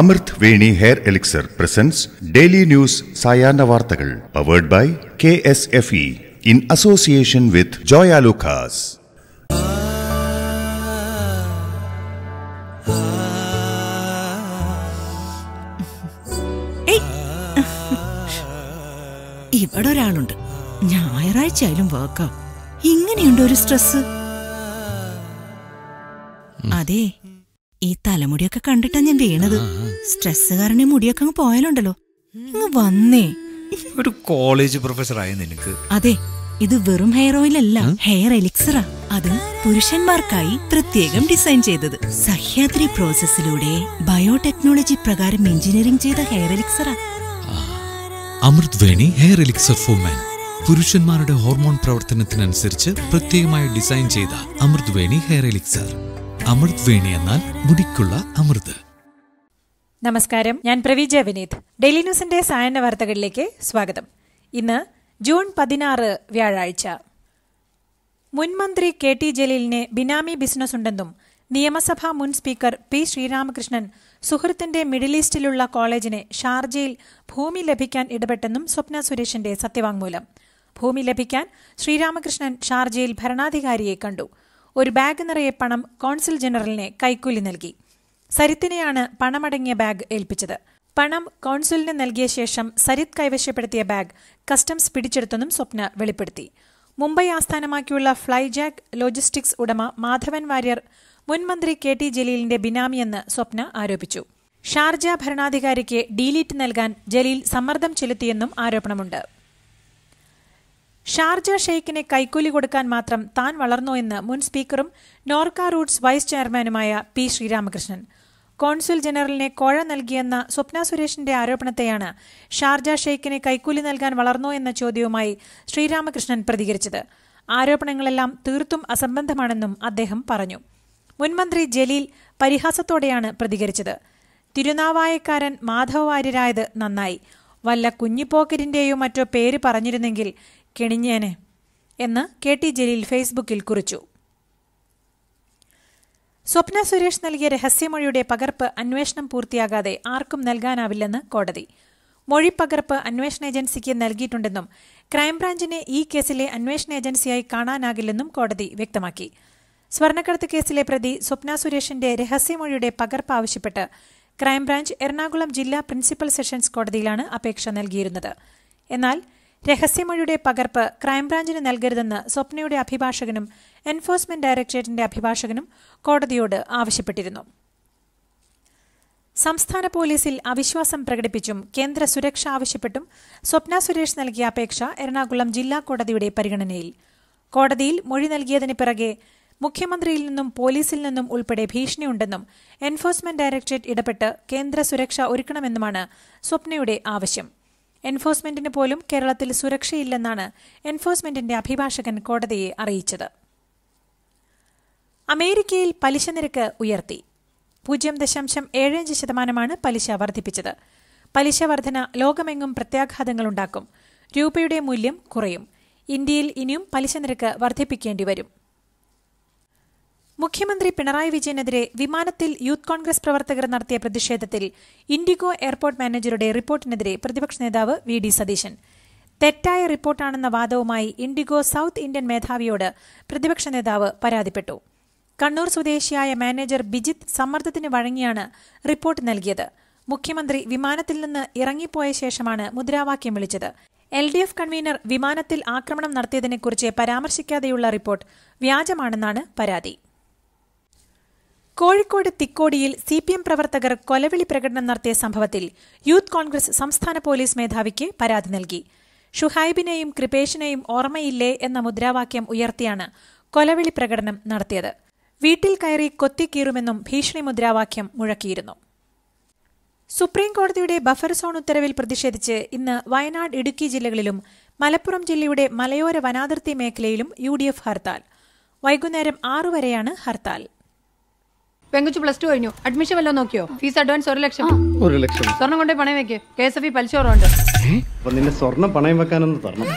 അമൃത് Veni hair elixir presents daily news സായാഹ്ന വാർത്തകൾ powered by K S F E in association with Joyalukkas ഇവിടെ ഒരാളുണ്ട് ഞായറാഴ്ച ആയാലും വർക്കാം ഇങ്ങനെയുണ്ട് ഒരു സ്ട്രെസ് അതെ ഈ തലമുടിയൊക്കെ കണ്ടിട്ടാ ഞാൻ വീണത് സ്ട്രെസ് കാരണം മുടിയൊക്കെ അങ്ങ് പോയാലുണ്ടല്ലോ ഇങ്ങ് വന്നേ ഒരു കോളേജ് പ്രൊഫസർ ആയ നിനക്ക് അതെ ഇത് വെറും ഹെയർ ഓയിൽ അല്ല ഹെയർ എലിക്സറാ അത് പുരുഷന്മാർക്കായി പ്രത്യേകം ഡിസൈൻ ചെയ്തത് സഹ്യാദ്രി പ്രോസസ്സിലൂടെ ബയോടെക്നോളജി പ്രകാരം എഞ്ചിനീയറിംഗ് ചെയ്ത ഹെയർ എലിക്സറാ Amrit Veni hair elixir four മാൻ പുരുഷന്മാരുടെ ഹോർമോൺ പ്രവർത്തനത്തിനനുസരിച്ച് പ്രത്യേകമായി ഡിസൈൻ ചെയ്ത അമൃത് വേണി ഹെയർ എലിക്സർ അമൃത് വേണി എന്നാൽ മുടിക്കുള്ള അമൃത് നമസ്കാരം ഞാൻ പ്രവീജ വിനീത് ഡെയിലി ന്യൂസിന്റെ സായന വാർത്തകളിലേക്ക് സ്വാഗതം ഇന്ന് ജൂൺ പതിനാറ് വ്യാഴാഴ്ച മുൻമന്ത്രി കെ ടി ജലീലിന് ബിനാമി ബിസിനസ് ഉണ്ടെന്നും നിയമസഭാ മുൻ സ്പീക്കർ പി ശ്രീരാമകൃഷ്ണൻ സുഹൃത്തിന്റെ മിഡിൽ ഈസ്റ്റിലുള്ള കോളേജിന് ഷാർജയിൽ ഭൂമി ലഭിക്കാൻ ഇടപെട്ടെന്നും സ്വപ്ന സുരേഷിന്റെ സത്യവാങ്മൂലം ഭൂമി ലഭിക്കാൻ ശ്രീരാമകൃഷ്ണൻ ഷാർജയിൽ ഭരണാധികാരിയെ കണ്ടു ഒരു ബാഗ് നിറയെ പണം കോൺസൽ ജനറലിനെ കൈക്കൂലി നൽകി സരിത്തിനെയാണ് പണമടങ്ങിയ ബാഗ് ഏൽപ്പിച്ചത് പണം കോൺസുലിന് നൽകിയ ശേഷം സരിത് കൈവശപ്പെടുത്തിയ ബാഗ് കസ്റ്റംസ് പിടിച്ചെടുത്തെന്നും സ്വപ്ന വെളിപ്പെടുത്തി മുംബൈ ആസ്ഥാനമാക്കിയുള്ള ഫ്ലൈജാക്ക് ലോജിസ്റ്റിക്സ് ഉടമ മാധവൻ വാര്യർ മുൻമന്ത്രി കെ ടി ജലീലിന്റെ ബിനാമിയെന്ന് സ്വപ്ന ആരോപിച്ചു ഷാർജ ഭരണാധികാരിക്ക് ഡീലീറ്റ് നൽകാൻ ജലീൽ സമ്മർദ്ദം ചെലുത്തിയെന്നും ആരോപണമുണ്ട് ഷാർജ ഷെയ്ഖിനെ കൈക്കൂലി കൊടുക്കാൻ മാത്രം താൻ വളർന്നോ എന്ന് മുൻ സ്പീക്കറും നോർക്ക റൂട്ട്സ് വൈസ് ചെയർമാനുമായ പി ശ്രീരാമകൃഷ്ണൻ കോൺസുൽ ജനറലിനെ കോഴ നൽകിയെന്ന സ്വപ്ന സുരേഷിന്റെ ആരോപണത്തെയാണ് ഷാർജ ഷെയ്ഖിനെ കൈക്കൂലി നൽകാൻ വളർന്നോ എന്ന ചോദ്യവുമായി ശ്രീരാമകൃഷ്ണൻ പ്രതികരിച്ചത് ആരോപണങ്ങളെല്ലാം തീർത്തും അസംബന്ധമാണെന്നും അദ്ദേഹം പറഞ്ഞു മുൻമന്ത്രി ജലീൽ പരിഹാസത്തോടെയാണ് പ്രതികരിച്ചത് തിരുനാവായക്കാരൻ മാധവ വാര്യരായത് നന്നായി വല്ല കുഞ്ഞിപ്പോക്കരിന്റെയോ മറ്റോ പേര് പറഞ്ഞിരുന്നെങ്കിൽ കെണിഞ്ഞേനെ എന്ന് കെ ടി ജലീൽ ഫേസ്ബുക്കിൽ കുറിച്ചു സ്വപ്ന സുരേഷ് നൽകിയ രഹസ്യമൊഴിയുടെ പകർപ്പ് അന്വേഷണം പൂർത്തിയാകാതെ ആർക്കും നൽകാനാവില്ലെന്ന് കോടതി മൊഴി പകർപ്പ് അന്വേഷണ ഏജൻസിക്ക് നൽകിയിട്ടുണ്ടെന്നും ക്രൈംബ്രാഞ്ചിനെ ഈ കേസിലെ അന്വേഷണ ഏജൻസിയായി കാണാനാകില്ലെന്നും കോടതി വ്യക്തമാക്കി സ്വർണ്ണക്കടത്ത് കേസിലെ പ്രതി സ്വപ്ന സുരേഷിന്റെ രഹസ്യമൊഴിയുടെ പകർപ്പ് ആവശ്യപ്പെട്ട് ക്രൈംബ്രാഞ്ച് എറണാകുളം ജില്ലാ പ്രിൻസിപ്പൽ സെഷൻസ് കോടതിയിലാണ് അപേക്ഷ നൽകിയിരുന്നത് എന്നാൽ രഹസ്യമൊഴിയുടെ പകർപ്പ് ക്രൈംബ്രാഞ്ചിന് നൽകരുതെന്ന് സ്വപ്നയുടെ അഭിഭാഷകനും എൻഫോഴ്സ്മെന്റ് ഡയറക്ടറേറ്റിന്റെ അഭിഭാഷകനും കോടതിയോട് ആവശ്യപ്പെട്ടിരുന്നു സംസ്ഥാന പോലീസിൽ അവിശ്വാസം പ്രകടിപ്പിച്ചും കേന്ദ്ര സുരക്ഷ ആവശ്യപ്പെട്ടും സ്വപ്ന സുരേഷ് നൽകിയ അപേക്ഷ എറണാകുളം ജില്ലാ കോടതിയുടെ പരിഗണനയിൽ കോടതിയിൽ മൊഴി നൽകിയതിന് പിറകെ മുഖ്യമന്ത്രിയിൽ നിന്നും പോലീസിൽ നിന്നും ഉൾപ്പെടെ ഭീഷണിയുണ്ടെന്നും എൻഫോഴ്സ്മെന്റ് ഡയറക്ടറേറ്റ് ഇടപെട്ട് കേന്ദ്ര സുരക്ഷ ഒരുക്കണമെന്നുമാണ് സ്വപ്നയുടെ ആവശ്യം എൻഫോഴ്സ്മെന്റിന് പോലും കേരളത്തിൽ സുരക്ഷയില്ലെന്നാണ് എൻഫോഴ്സ്മെന്റിന്റെ അഭിഭാഷകൻ കോടതിയെ അറിയിച്ചത് അമേരിക്കയിൽ പലിശ നിരക്ക് ഉയർത്തി പൂജ്യം ദശാംശം ഏഴഞ്ച് ശതമാനമാണ് പലിശ വർദ്ധിപ്പിച്ചത് പലിശ വർധന ലോകമെങ്ങും പ്രത്യാഘാതങ്ങളുണ്ടാക്കും രൂപയുടെ മൂല്യം കുറയും ഇന്ത്യയിൽ ഇനിയും പലിശ നിരക്ക് വർദ്ധിപ്പിക്കേണ്ടി വരും മുഖ്യമന്ത്രി പിണറായി വിജയനെതിരെ വിമാനത്തിൽ യൂത്ത് കോൺഗ്രസ് പ്രവർത്തകർ നടത്തിയ പ്രതിഷേധത്തിൽ ഇൻഡിഗോ എയർപോർട്ട് മാനേജറുടെ റിപ്പോർട്ടിനെതിരെ പ്രതിപക്ഷ നേതാവ് വി ഡി സതീശൻ തെറ്റായ റിപ്പോർട്ടാണെന്ന വാദവുമായി ഇൻഡിഗോ സൌത്ത് ഇന്ത്യൻ മേധാവിയോട് പ്രതിപക്ഷ നേതാവ് പരാതിപ്പെട്ടു കണ്ണൂർ സ്വദേശിയായ മാനേജർ ബിജിത്ത് സമ്മർദ്ദത്തിന് വഴങ്ങിയാണ് റിപ്പോർട്ട് നൽകിയത് മുഖ്യമന്ത്രി വിമാനത്തിൽ നിന്ന് ഇറങ്ങിപ്പോയ ശേഷമാണ് മുദ്രാവാക്യം വിളിച്ചത് എൽ ഡി എഫ് കൺവീനർ വിമാനത്തിൽ ആക്രമണം നടത്തിയതിനെക്കുറിച്ച് പരാമർശിക്കാതെയുള്ള റിപ്പോർട്ട് വ്യാജമാണെന്നാണ് പരാതി കോഴിക്കോട് തിക്കോടിയിൽ സി പി എം പ്രവർത്തകർ കൊലവിളി പ്രകടനം നടത്തിയ സംഭവത്തിൽ യൂത്ത് കോൺഗ്രസ് സംസ്ഥാന പോലീസ് മേധാവിക്ക് പരാതി നൽകി ഷുഹൈബിനെയും കൃപേഷിനെയും ഓർമ്മയില്ലേ എന്ന മുദ്രാവാക്യം ഉയർത്തിയാണ് കൊലവിളി പ്രകടനം നടത്തിയത് വീട്ടിൽ കയറി കൊത്തിക്കീറുമെന്നും ഭീഷണി മുദ്രാവാക്യം മുഴക്കിയിരുന്നു സുപ്രീംകോടതിയുടെ ബഫർ സോൺ ഉത്തരവിൽ പ്രതിഷേധിച്ച് ഇന്ന് വയനാട് ഇടുക്കി ജില്ലകളിലും മലപ്പുറം ജില്ലയുടെ മലയോര വനാതിർത്തി മേഖലയിലും യു ഹർത്താൽ വൈകുന്നേരം ആറുവരെയാണ് ഹർത്താൽ പെങ്കുച്ചു പ്ലസ് ടു കഴിഞ്ഞു അഡ്മിഷൻ വല്ലതും നോക്കിയോ ഫീസ് അഡ്വാൻസ് ഒരു ലക്ഷം ഒരു ലക്ഷം സ്വർണം കൊണ്ടേ പണയം വെക്കേ കെ എസ് എഫ് ഇ പലിശോറുണ്ട് നിന്റെ സ്വർണം പണയം വെക്കാനൊന്ന് തരണം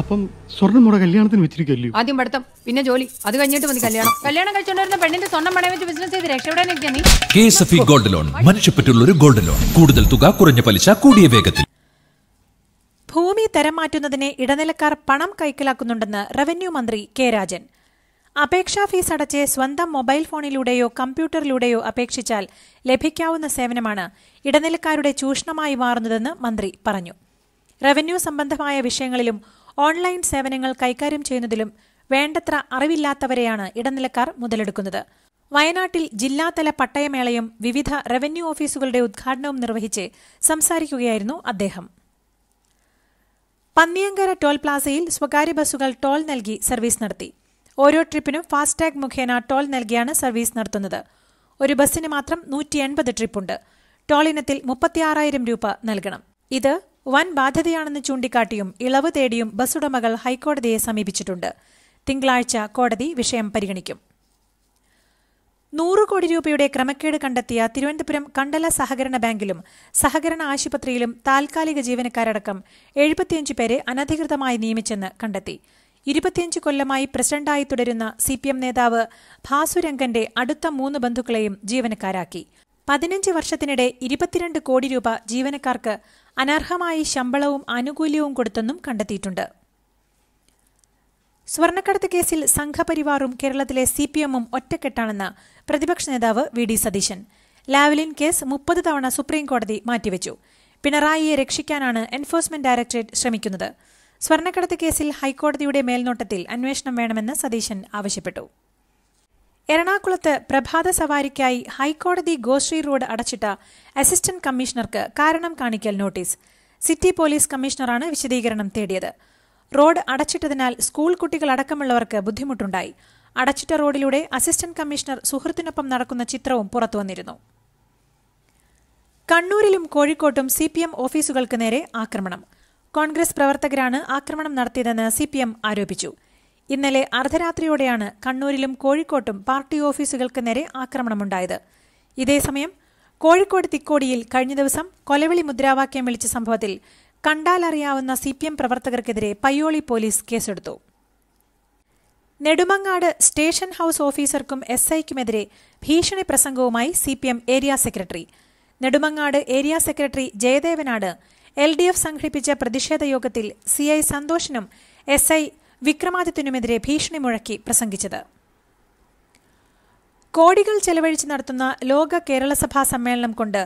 അപ്പം സ്വർണ്ണം കല്യാണത്തിന് ആദ്യം പിന്നെ ജോലി അത് കഴിഞ്ഞിട്ട് മതി കല്യാണം കല്യാണം കഴിച്ചുകൊണ്ടിരുന്ന പെണ്ണിന്റെ സ്വർണ്ണം പണയം വെച്ച് ബിസിനസ് ചെയ്ത് രക്ഷപ്പെടാൻ ഗോൾഡ് ലോൺ മനുഷ്യപ്പെട്ടുള്ള ഒരു ഗോൾഡ് ലോൺ കൂടുതൽ തുക കുറഞ്ഞ പലിശ കൂടിയ വേഗത്തിൽ ഭൂമി തരം മാറ്റുന്നതിനെ ഇടനിലക്കാർ പണം കൈക്കലാക്കുന്നുണ്ടെന്ന് റവന്യൂ മന്ത്രി കെ രാജൻ അപേക്ഷാ ഫീസ് അടച്ച് സ്വന്തം മൊബൈൽ ഫോണിലൂടെയോ കമ്പ്യൂട്ടറിലൂടെയോ അപേക്ഷിച്ചാൽ ലഭിക്കാവുന്ന സേവനമാണ് ഇടനിലക്കാരുടെ ചൂഷണമായി മാറുന്നതെന്ന് മന്ത്രി പറഞ്ഞു റവന്യൂ സംബന്ധമായ വിഷയങ്ങളിലും ഓൺലൈൻ സേവനങ്ങൾ കൈകാര്യം ചെയ്യുന്നതിലും വേണ്ടത്ര അറിവില്ലാത്തവരെയാണ് ഇടനിലക്കാർ മുതലെടുക്കുന്നത് വയനാട്ടിൽ ജില്ലാതല പട്ടയമേളയും വിവിധ റവന്യൂ ഓഫീസുകളുടെ ഉദ്ഘാടനവും നിർവഹിച്ച് സംസാരിക്കുകയായിരുന്നു അദ്ദേഹം പന്നിയങ്കര ടോൾ പ്ലാസയിൽ സ്വകാര്യ ബസ്സുകൾ ടോൾ നൽകി സർവീസ് നടത്തി ഓരോ ട്രിപ്പിനും ഫാസ്ടാഗ് മുഖേന ടോൾ നൽകിയാണ് സർവീസ് നടത്തുന്നത് ഒരു ബസ്സിന് മാത്രം നൂറ്റി എൺപത് ട്രിപ്പുണ്ട് ടോൾ ഇനത്തിൽ മുപ്പത്തിയാറായിരം രൂപ നൽകണം ഇത് വൻ ബാധ്യതയാണെന്ന് ചൂണ്ടിക്കാട്ടിയും ഇളവ് തേടിയും ബസ്സുടമകൾ ഹൈക്കോടതിയെ സമീപിച്ചിട്ടുണ്ട് തിങ്കളാഴ്ച കോടതി വിഷയം പരിഗണിക്കും നൂറ് കോടി രൂപയുടെ ക്രമക്കേട് കണ്ടെത്തിയ തിരുവനന്തപുരം കണ്ടല സഹകരണ ബാങ്കിലും സഹകരണ ആശുപത്രിയിലും താൽക്കാലിക ജീവനക്കാരടക്കം എഴുപത്തിയഞ്ച് പേരെ അനധികൃതമായി നിയമിച്ചെന്ന് കണ്ടെത്തി ഇരുപത്തിയഞ്ച് കൊല്ലമായി പ്രസിഡന്റായി തുടരുന്ന സി പി എം നേതാവ് ഭാസുരംഗന്റെ അടുത്ത മൂന്ന് ബന്ധുക്കളെയും ജീവനക്കാരാക്കി പതിനഞ്ച് വർഷത്തിനിടെ ഇരുപത്തിരണ്ട് കോടി രൂപ ജീവനക്കാർക്ക് അനർഹമായി ശമ്പളവും ആനുകൂല്യവും കൊടുത്തെന്നും കണ്ടെത്തിയിട്ടുണ്ട് സ്വർണ്ണക്കടത്ത് കേസിൽ സംഘപരിവാറും കേരളത്തിലെ സി പി എമ്മും ഒറ്റക്കെട്ടാണെന്ന് പ്രതിപക്ഷ നേതാവ് V D Satheesan Lavalin case മുപ്പത് തവണ സുപ്രീംകോടതി മാറ്റിവെച്ചു പിണറായിയെ രക്ഷിക്കാനാണ് എൻഫോഴ്സ്മെന്റ് ഡയറക്ടറേറ്റ് ശ്രമിക്കുന്നത് സ്വർണ്ണക്കടത്ത് കേസിൽ ഹൈക്കോടതിയുടെ മേൽനോട്ടത്തിൽ അന്വേഷണം വേണമെന്ന് സതീശൻ ആവശ്യപ്പെട്ടു എറണാകുളത്ത് പ്രഭാത സവാരിക്കായി ഹൈക്കോടതി ഗോശ്രീ റോഡ് അടച്ചിട്ട അസിസ്റ്റന്റ് കമ്മീഷണർക്ക് കാരണം കാണിക്കൽ നോട്ടീസ് സിറ്റി പോലീസ് കമ്മീഷണറാണ് വിശദീകരണം തേടിയത് റോഡ് അടച്ചിട്ടതിനാൽ സ്കൂൾ കുട്ടികളടക്കമുള്ളവർക്ക് ബുദ്ധിമുട്ടുണ്ടായി അടച്ചിട്ട റോഡിലൂടെ അസിസ്റ്റന്റ് കമ്മീഷണർ സുഹൃത്തിനൊപ്പം നടക്കുന്ന ചിത്രവും പുറത്തുവന്നിരുന്നു കണ്ണൂരിലും കോഴിക്കോട്ടും സി പി എം ഓഫീസുകൾക്ക് നേരെ ആക്രമണം കോൺഗ്രസ് പ്രവർത്തകരാണ് ആക്രമണം നടത്തിയതെന്ന് സി പി എം ആരോപിച്ചു ഇന്നലെ അർദ്ധരാത്രിയോടെയാണ് കണ്ണൂരിലും കോഴിക്കോട്ടും പാർട്ടി ഓഫീസുകൾക്ക് നേരെ ആക്രമണമുണ്ടായത് ഇതേസമയം കോഴിക്കോട് തിക്കോടിയിൽ കഴിഞ്ഞ ദിവസം കൊലവിളി മുദ്രാവാക്യം വിളിച്ച സംഭവത്തിൽ കണ്ടാലറിയാവുന്ന സി പി എം പ്രവർത്തകർക്കെതിരെ പയ്യോളി പോലീസ് കേസെടുത്തു നെടുമങ്ങാട് സ്റ്റേഷൻ ഹൌസ് ഓഫീസർക്കും എസ് ഐക്കുമെതിരെ ഭീഷണി പ്രസംഗവുമായി C P M area secretary Nedumangad area secretary ജയദേവനാണ് എൽ ഡി എഫ് സംഘടിപ്പിച്ച പ്രതിഷേധ യോഗത്തിൽ സി ഐ സന്തോഷിനും എസ് ഐ വിക്രമാദിത്യനുമെതിരെ ഭീഷണി മുഴക്കി പ്രസംഗിച്ചത് കോടികൾ ചെലവഴിച്ച് നടത്തുന്ന ലോക കേരളസഭാ സമ്മേളനം കൊണ്ട്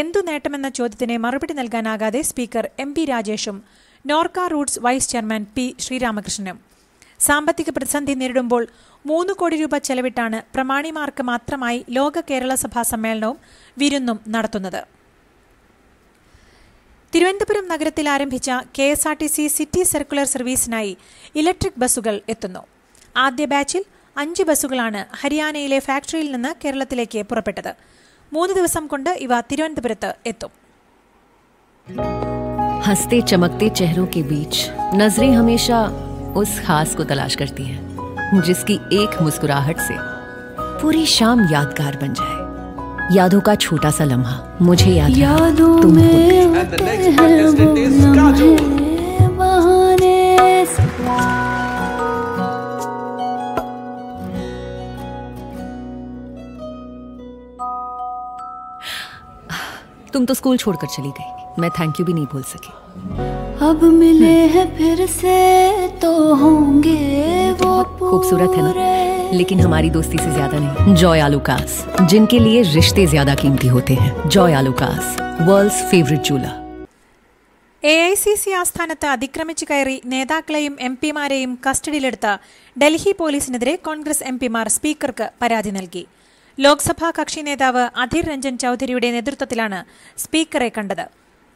എന്തു നേട്ടമെന്ന ചോദ്യത്തിന് മറുപടി നൽകാനാകാതെ സ്പീക്കർ എം പി രാജേഷും Norka roots vice chairman P ശ്രീരാമകൃഷ്ണനും സാമ്പത്തിക പ്രതിസന്ധി നേരിടുമ്പോൾ മൂന്ന് കോടി രൂപ ചെലവിട്ടാണ് പ്രമാണിമാർക്ക് മാത്രമായി ലോക കേരളസഭാ സമ്മേളനവും വിരുന്നും നടത്തുന്നത് തിരുവനന്തപുരം നഗരത്തിൽ ആരംഭിച്ച K S R T C city circular സർവീസിനായി ഇലക്ട്രിക് ബസ്സുകൾ എത്തുന്നു ആദ്യ ബാച്ചിൽ അഞ്ച് ബസ്സുകളാണ് ഹരിയാനയിലെ ഫാക്ടറിയിൽ നിന്ന് കേരളത്തിലേക്ക് പുറപ്പെട്ടത് മൂന്ന് ദിവസം കൊണ്ട് ഇവ തിരുവനന്തപുരത്ത് എത്തും हंसते चमकते चेहरों के बीच नजरें हमेशा उस खास को तलाश करती हैं जिसकी एक मुस्कुराहट से पूरी शाम यादगार बन जाए यादों का छोटा सा लम्हा मुझे याद यादों में तुम तो स्कूल छोड़कर चली गई मैं थैंक यू भी नहीं बोल सकी अब मिले हैं फिर से तो होंगे वो खूबसूरत है ना लेकिन हमारी दोस्ती से ज्यादा नहीं जॉय आलूकास जिनके लिए रिश्ते ज्यादा कीमती होते हैं जॉय आलूकास വേൾഡ്സ് फेवरेट चूला എ ഐ സി സി ആസ്ഥാനത്ത് അതിക്രമിച്ചു കയറി നേതാക്കളെയും എം പിമാരെയും കസ്റ്റഡിയിലെടുത്ത ഡൽഹി പോലീസിനെതിരെ കോൺഗ്രസ് എം പിമാർ സ്പീക്കർക്ക് പരാതി നൽകി ലോക്സഭാ കക്ഷി നേതാവ് അധിർ രഞ്ജൻ ചൌധരിയുടെ നേതൃത്വത്തിലാണ് സ്പീക്കറെ കണ്ടത്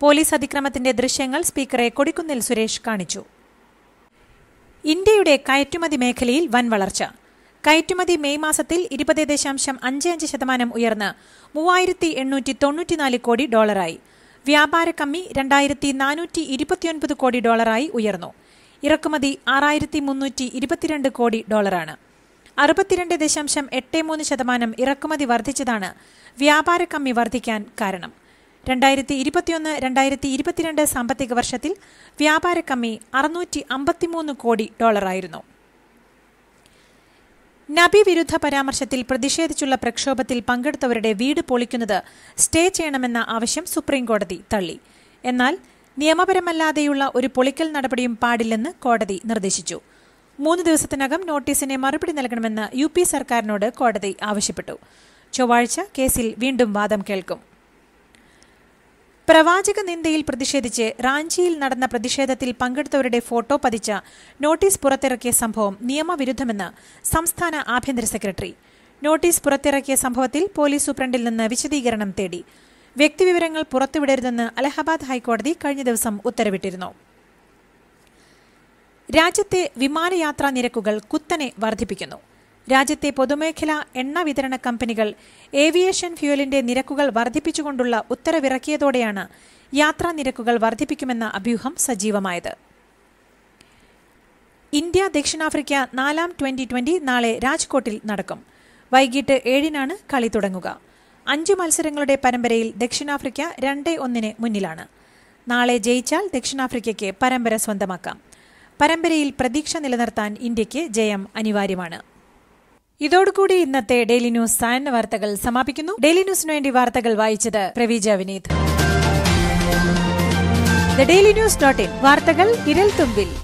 പോലീസ് അതിക്രമത്തിന്റെ ദൃശ്യങ്ങൾ സ്പീക്കറെ കൊടിക്കുന്നിൽ സുരേഷ് കാണിച്ചു ഇന്ത്യയുടെ കയറ്റുമതി മേഖലയിൽ വൻ വളർച്ച കയറ്റുമതി മെയ് മാസത്തിൽ ഇരുപത് ദശാംശം അഞ്ച് അഞ്ച് ശതമാനം ഉയർന്ന് മൂവായിരത്തി എണ്ണൂറ്റി തൊണ്ണൂറ്റിനാല് കോടി ഡോളറായി വ്യാപാര കമ്മി രണ്ടായിരത്തി നാനൂറ്റി ഇരുപത്തിയൊൻപത് കോടി ഡോളറായി ഉയർന്നു ഇറക്കുമതി ആറായിരത്തി മുന്നൂറ്റി ഇരുപത്തിരണ്ട് കോടി ഡോളറാണ് അറുപത്തിരണ്ട് ദശാംശം എട്ട് മൂന്ന് ശതമാനം ഇറക്കുമതി വർദ്ധിച്ചതാണ് വ്യാപാര കമ്മി വർദ്ധിക്കാൻ കാരണം രണ്ടായിരത്തി ഇരുപത്തിയൊന്ന് രണ്ടായിരത്തി ഇരുപത്തിരണ്ട് സാമ്പത്തിക വർഷത്തിൽ വ്യാപാര കമ്മി അറുന്നൂറ്റി അമ്പത്തിമൂന്ന് കോടി ഡോളറായിരുന്നു നബി വിരുദ്ധ പരാമർശത്തിൽ പ്രതിഷേധിച്ചുള്ള പ്രക്ഷോഭത്തിൽ പങ്കെടുത്തവരുടെ വീട് പൊളിക്കുന്നത് സ്റ്റേ ചെയ്യണമെന്ന ആവശ്യം സുപ്രീംകോടതി തള്ളി എന്നാൽ നിയമപരമല്ലാതെയുള്ള ഒരു പൊളിക്കൽ നടപടിയും പാടില്ലെന്ന് കോടതി നിർദ്ദേശിച്ചു മൂന്ന് ദിവസത്തിനകം നോട്ടീസിന് മറുപടി നൽകണമെന്ന് യു പി സർക്കാരിനോട് കോടതി ആവശ്യപ്പെട്ടു ചൊവ്വാഴ്ച കേസിൽ വീണ്ടും വാദം കേൾക്കും പ്രവാചക നിന്ദയിൽ പ്രതിഷേധിച്ച് റാഞ്ചിയിൽ നടന്ന പ്രതിഷേധത്തിൽ പങ്കെടുത്തവരുടെ ഫോട്ടോ പതിച്ച നോട്ടീസ് പുറത്തിറക്കിയ സംഭവം നിയമവിരുദ്ധമെന്ന് സംസ്ഥാന ആഭ്യന്തര സെക്രട്ടറി നോട്ടീസ് പുറത്തിറക്കിയ സംഭവത്തിൽ പോലീസ് സൂപ്രണ്ടിൽ നിന്ന് വിശദീകരണം തേടി വ്യക്തിവിവരങ്ങൾ പുറത്തുവിടരുതെന്ന് അലഹബാദ് ഹൈക്കോടതി കഴിഞ്ഞ ദിവസം ഉത്തരവിട്ടിരുന്നു രാജ്യത്തെ വിമാനയാത്രാ നിരക്കുകൾ കുത്തനെ വർദ്ധിപ്പിക്കുന്നു രാജ്യത്തെ പൊതുമേഖലാ എണ്ണ വിതരണ കമ്പനികൾ ഏവിയേഷൻ ഫ്യൂലിന്റെ നിരക്കുകൾ വർദ്ധിപ്പിച്ചുകൊണ്ടുള്ള ഉത്തരവിറക്കിയതോടെയാണ് യാത്രാ നിരക്കുകൾ വർദ്ധിപ്പിക്കുമെന്ന അഭ്യൂഹം സജീവമായത് ഇന്ത്യ ദക്ഷിണാഫ്രിക്ക നാലാം ട്വന്റി ട്വന്റി നാളെ രാജ്കോട്ടിൽ നടക്കും വൈകിട്ട് ഏഴിനാണ് കളി തുടങ്ങുക അഞ്ച് മത്സരങ്ങളുടെ പരമ്പരയിൽ ദക്ഷിണാഫ്രിക്ക രണ്ടേ ഒന്നിന് മുന്നിലാണ് നാളെ ജയിച്ചാൽ ദക്ഷിണാഫ്രിക്കയ്ക്ക് പരമ്പര സ്വന്തമാക്കാം പരമ്പരയിൽ പ്രതീക്ഷ നിലനിർത്താൻ ഇന്ത്യയ്ക്ക് ജയം അനിവാര്യമാണ് ഇതോടുകൂടി ഇന്നത്തെ ഡെയിലി ന്യൂസ് സായന്ന വാർത്തകൾ സമാപിക്കുന്നു ഡെയിലി ന്യൂസിന് വേണ്ടി വാർത്തകൾ വായിച്ചത് Praveeja Vineeth daily news dot in വാർത്തകൾ ഇരൽ തുമ്പിൽ